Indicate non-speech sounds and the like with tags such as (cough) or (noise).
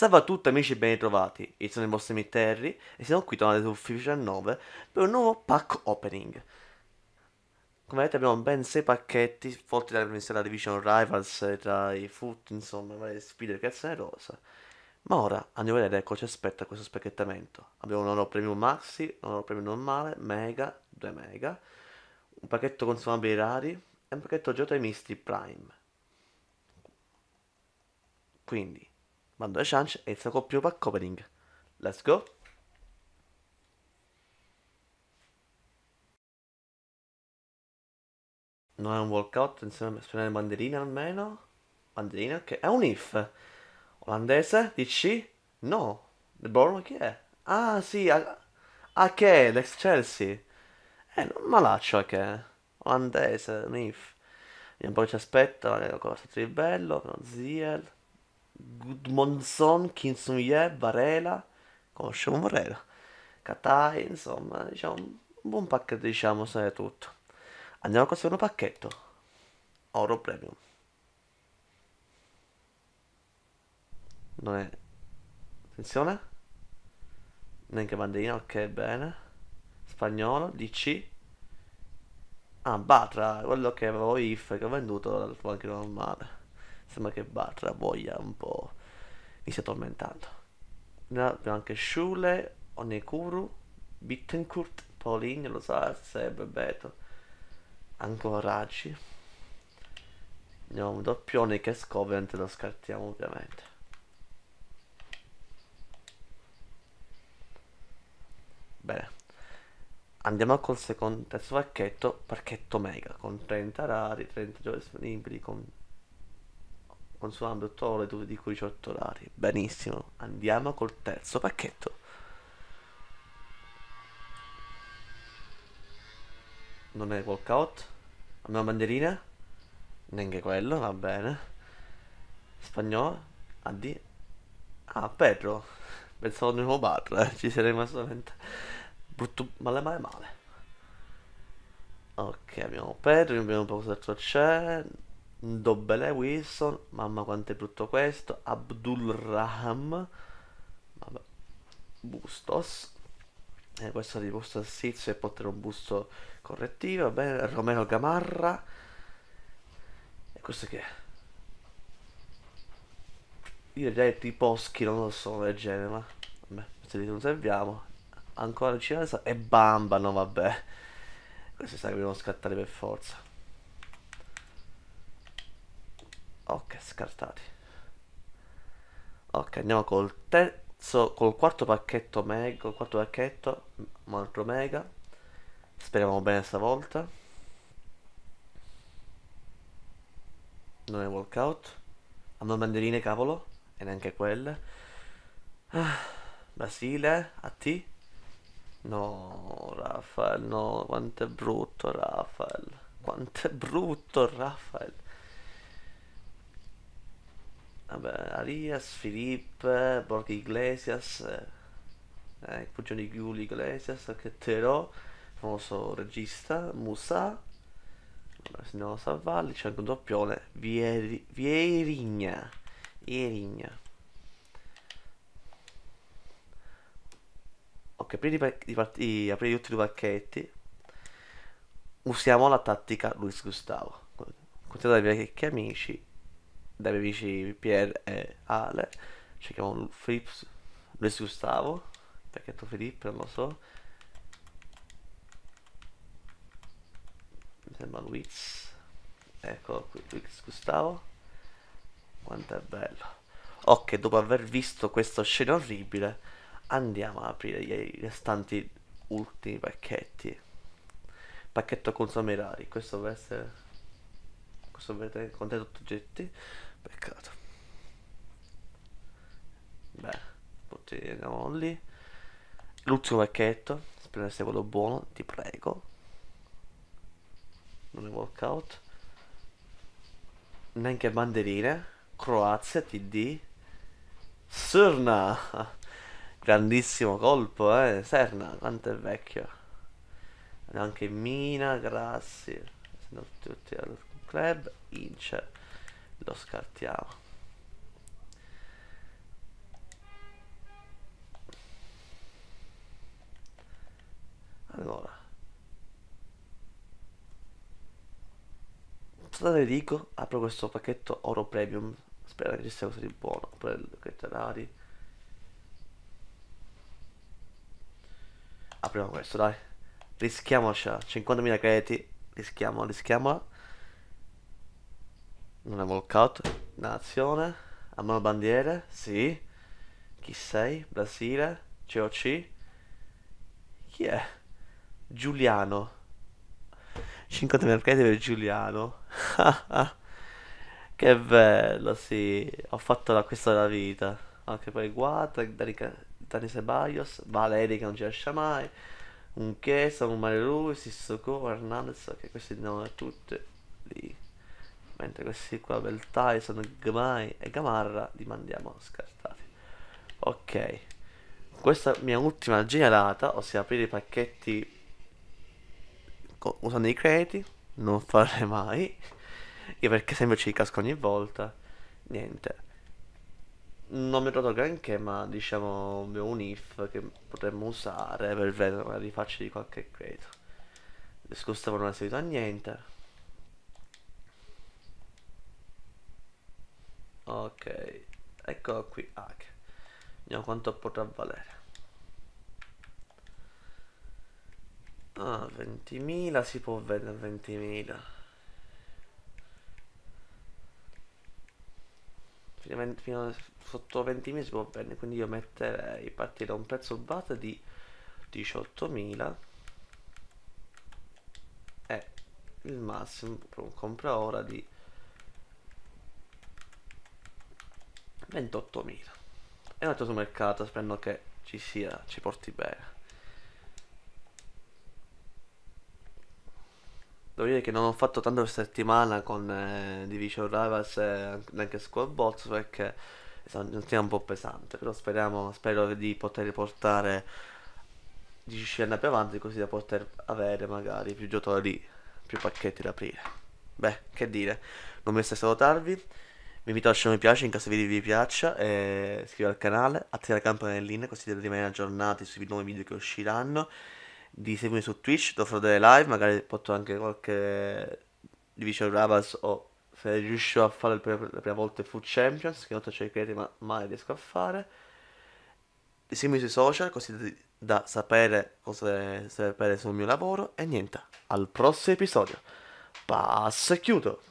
Salve a tutti amici e ben ritrovati, io sono il vostro Terry e siamo qui tornati su FIFA 9 per un nuovo pack opening. Come vedete abbiamo ben 6 pacchetti forti dalla della Division Rivals, tra i foot, insomma, varie sfide di creazione rosa. Ma ora andiamo a vedere cosa ci aspetta questo spacchettamento. Abbiamo un oro premium maxi, un oro premium normale, mega, 2 mega, un pacchetto consumabili rari e un pacchetto giocatori misti prime. Quindi Mando a chance e sta più pack opening. Let's go! Non è un walkout insieme a spiegare banderina almeno. Banderina ok. è un if. Olandese, DC? No. The Born chi è? Ah sì, a, a che? L'ex Chelsea. Eh, non malaccio a che. Olandese, un if. Vediamo un po' che ci aspetta, cosa di bello, no, Ziel. Gudmonson, ye Varela, conosciamo Varela, Katai, insomma, diciamo, un buon pacchetto diciamo se tutto. Andiamo col secondo pacchetto, Oro Premium. Non è... Attenzione. Neanche bandina, ok, bene. Spagnolo, DC. Ah, Batra, quello che avevo IF, che ho venduto al banchino normale sembra che Barra voglia un po'. mi stia tormentando. Abbiamo anche Schule, Onekuru, Bittencourt, Pauline lo sa, Seb, Beto. Ancora Raggi. Abbiamo un doppione che Scovent lo scartiamo ovviamente. Bene. Andiamo col secondo, terzo pacchetto, pacchetto mega, con 30 rari, 30 giochi disponibili, con consumando 8 ore di cui 18 lari. Benissimo, andiamo col terzo pacchetto. Non è walkout. Abbiamo bandierina Neanche quello, va bene. Spagnolo. AD. Ah, Pedro. Pensavo di nuovo bar. Eh. Ci sarei rimasto solamente. Brutto, male, male, male. Ok, abbiamo Pedro. Abbiamo un po' cosa c'è. Dobbele Wilson, mamma quanto è brutto questo, Abdul Raham, vabbè, Bustos, eh, questo di Bustos Sizio e può un busto correttivo, va bene, Romero Gamarra, e questo che è? Io direi Tiposchi, non lo so, del genere, ma vabbè, se li conserviamo, ancora il cinese e Bamba, no vabbè, questo sa che dobbiamo scattare per forza. Ok, scartati. Ok, andiamo col terzo, col quarto pacchetto mega, col quarto pacchetto, un altro mega. Speriamo bene stavolta. Non è walkout. Hanno mandarine, cavolo. E neanche quelle. Ah, Basile, a T. No, Rafael, no, quanto è brutto Rafael. Quanto è brutto Rafael. Vabbè, Arias, Filipe, Borghi Iglesias, eh, eh Pugioni Giuli Iglesias, che Terò, famoso regista, Musa, Signora Savalli, c'è anche un doppione, Vieri, Vierigna, Vierigna. Ok, prima di, di aprire tutti i pacchetti, usiamo la tattica Luis Gustavo. Continuate a vedere che amici dai miei amici Pierre e Ale, ci chiamiamo Flips, Luis Gustavo, perché tu Filippo non lo so. Mi sembra Luiz, eccolo qui, Luiz Gustavo. Quanto è bello. Ok, dopo aver visto questa scena orribile, andiamo ad aprire i restanti ultimi pacchetti. Pacchetto consumi questo deve essere... Questo vedete contiene tutti oggetti Peccato. Beh, potete bottega only. L'ultimo pacchetto, spero sia quello buono, ti prego. Non è workout. Neanche banderine. Croazia, TD. Serna. (laughs) Grandissimo colpo, eh. Serna, quanto è vecchio. Anche Mina, Grassi. Sono tutti al club. Ince lo scartiamo allora scusate dico apro questo pacchetto oro premium spero che ci sia qualcosa di buono oppure il pacchetto rari apriamo questo dai rischiamoci 50.000 crediti rischiamo rischiamola non è walkout. Nazione. A mano bandiere. Sì. Chi sei? Brasile. COC. Chi è? Giuliano. 50 mercati per Giuliano. (laughs) che bello, sì. Ho fatto la, questa della vita. Anche poi Guata, Dani Sebaios, Valeri che non ci lascia mai. Un Chiesa, un Mare Lui, Sissoko, Hernandez, che questi andiamo tutti lì mentre questi qua per Tyson, Gmai e Gamarra li mandiamo scartati ok questa mia ultima generata ossia aprire i pacchetti usando i crediti non farle mai io perché sempre ci casco ogni volta niente non mi ho trovato granché ma diciamo un if che potremmo usare per vedere una rifaccia di qualche credito questo non è servito a niente eccolo qui hack ah, vediamo quanto potrà valere ah 20.000 si può vendere 20.000 fino, sotto 20.000 si può vendere quindi io metterei partire da un prezzo base di 18.000 e il massimo compra ora di 28.000. È andato sul mercato sperando che ci sia, ci porti bene. Devo dire che non ho fatto tanto questa settimana con eh, Division Rivals e anche Squad Bots perché non sia un po' pesante, però speriamo, spero di poter portare 10 scene più avanti così da poter avere magari più giocatori, più pacchetti da aprire. Beh, che dire, non mi sta a salutarvi vi invito a lasciare un mi piace in caso il video vi piaccia, eh, iscrivetevi al canale, attivate la campanellina così da rimanere aggiornati sui nuovi video che usciranno, di seguirmi su Twitch, dove farò delle live, magari porto anche qualche Division Ravas o se riuscirò a fare pre- la prima volta il Food Champions, che non te cercherete ma mai riesco a fare. Seguimi sui social così da sapere cosa sapere sul mio lavoro e niente, al prossimo episodio. Passo e chiudo.